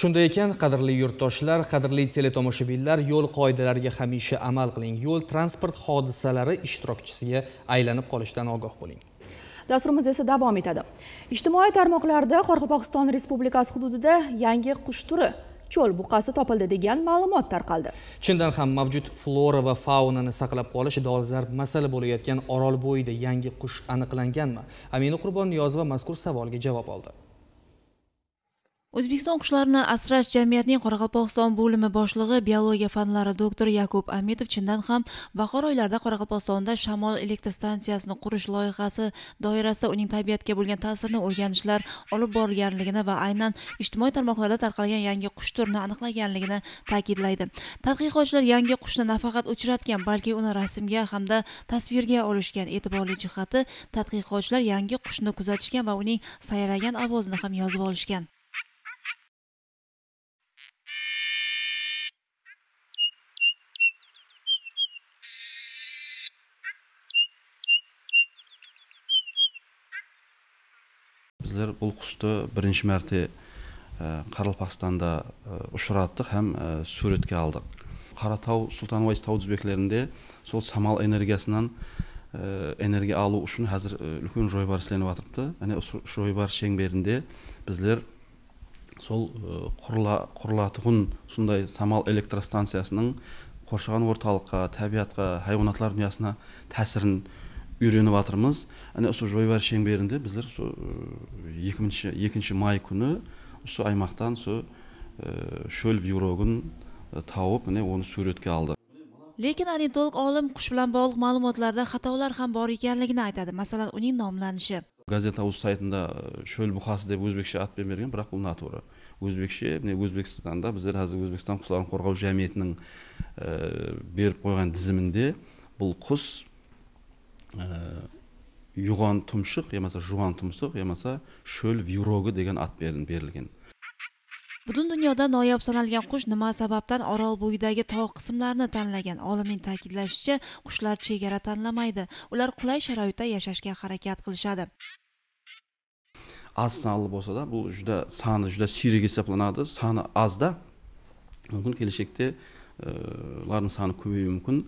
shunday ekan qadrli yurtdoshlar qadrli teletomoshabinlar yo'l qoidalariga hamisha amal qiling yo'l transport hodisalari ishtirokchisiga aylanib qolishdan ogoh bo'ling dasturimiz esa davom etadi ijtimoiy tarmoqlarda qoraqalpog'iston respublikasi hududida yangi qush turi cho'l buqasi topildi degan ma'lumot tarqaldi chindan ham mavjud flora va faunani saqlab qolish dolzarb masala bo'layotgan orolbo'yida yangi qush aniqlanganmi amina qurbonniyozova mazkur savolga javob oldi o'zbekiston qushlarini asrash jamiyatining qoraqalpog'iston bo'limi boshlig'i biologiya fanlari doktori yakub amitov chindan ham bahor oylarida qoraqalpog'istonda shamol elektr stansiyasini qurish loyihasi doirasida uning tabiatga bo'lgan ta'sirini o'rganishlar olib borilganligini va aynan ijtimoiy tarmoqlarda tarqalgan yangi qush turini aniqlaganligini ta'kidlaydi tadqiqotchilar yangi qushni nafaqat uchratgan balki uni rasmga hamda tasvirga olishgan e'tiborli jihati tadqiqotchilar yangi qushni kuzatishgan va uning sayragan ovozini ham yozib olishgan біздер бұл құсты бірінші мәрте э, қаралпақстанда э, ұшыраттық һәм э, суретке алдық қаратау уайс тау тізбектерінде сол самал энергиясынан энергия алу үшін қазір үлкен жойбар істелініп жатырыпты әне жойбар шеңберінде біздер сол құрылатұғын сондай самал электростанциясының қоршаған орталыққа табиғатқа хайуанатлар дүниесіне тәсірін үйреніп жатырмыз әне сол жойбар шеңберінде біздер сол э, екінші екінші май күні осы аймақтан сол э, шөл вирогын э, тауып міне оны суретке алды lekin ornitolog olim qush bilan bog'liq ma'lumotlarda xatolar ham bor ekanligini aytadi masalan uning nomlanishi gazeta uz saytida шөл buqasi deb o'zbekcha atpен bergan biroq u natura o'zbekcha міне өзбекстанда біздер hozir өзбекстан құсларын қорғау jamiyatining беріп қойған tizimida бұл құс yug'on tumshiq yo bo'lmasa juvon tumshiq yo bo'lmasa sho'l vyurogi degan ot berilgan butun dunyoda noyob sanalgan qush nima sababdan orol bo'yidagi tog' qismlarini tanlagan olimning ta'kidlashicha qushlar chegara tanlamaydi ular qulay sharoitda yashashga harakat qilishadi аз саналы болса bu juda soni juda жүдә сирек есептелінады саны mumkin kelajakda мүмкін soni олардың mumkin көбеюі мүмкін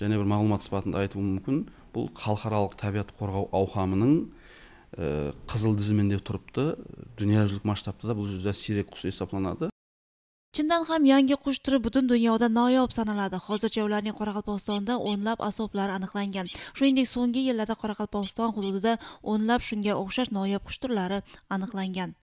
және бір мағлұмат сипатында айтуым мүмкін бұл халықаралық табиғат қорғау ауқамының э, қызыл тізімінде тұрыпты дүниежүзілік масштабта да бұл жерде сирек құс hisoblanadi chindan ham yangi qush turi butun dunyoda noyob sanaladi hozircha ularning qoraqalpog'istonda o'nlab asoblari aniqlangan shuningdek so'nggi yillarda qoraqalpog'iston hududida o'nlab shunga o'xshash noyob qush turlari aniqlangan